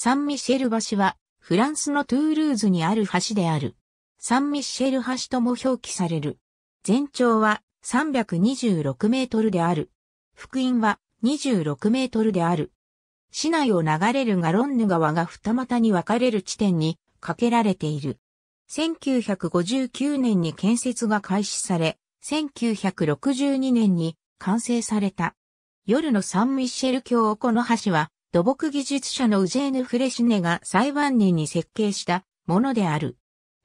サンミシェル橋は、フランスのトゥールーズにある橋である。サンミシェル橋とも表記される。全長は326メートルである。福音は26メートルである。市内を流れるガロンヌ川が二股に分かれる地点に架けられている。1959年に建設が開始され、1962年に完成された。夜のサンミシェル橋をこの橋は土木技術者のウジェーヌ・フレシネが裁判人に設計したものである。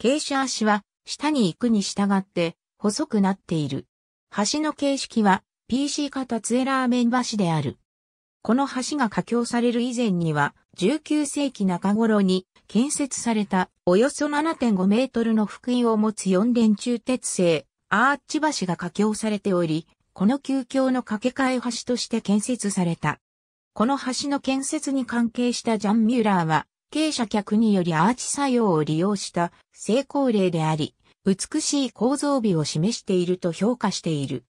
傾斜足は下に行くに従って細くなっている。橋の形式は PC 型ツエラーメン橋である。この橋が架橋される以前には19世紀中頃に建設されたおよそ7.5メートルの福音を持つ四連中鉄製アーチ橋が架橋されており、この旧橋の架け替え橋として建設された。この橋の建設に関係したジャン・ミューラーは、傾斜客によりアーチ作用を利用した成功例であり、美しい構造美を示していると評価している。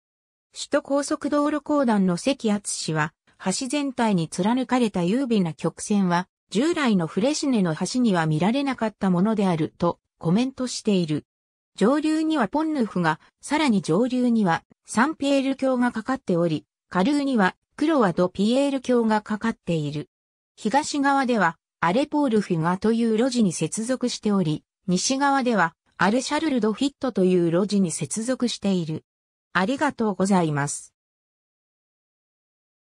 首都高速道路公団の関厚氏は、橋全体に貫かれた優美な曲線は、従来のフレシネの橋には見られなかったものであるとコメントしている。上流にはポンヌフが、さらに上流にはサンピエール橋がかかっており、下流には黒はドピエール橋がかかっている。東側ではアレポールフィガという路地に接続しており、西側ではアルシャルルドフィットという路地に接続している。ありがとうございます。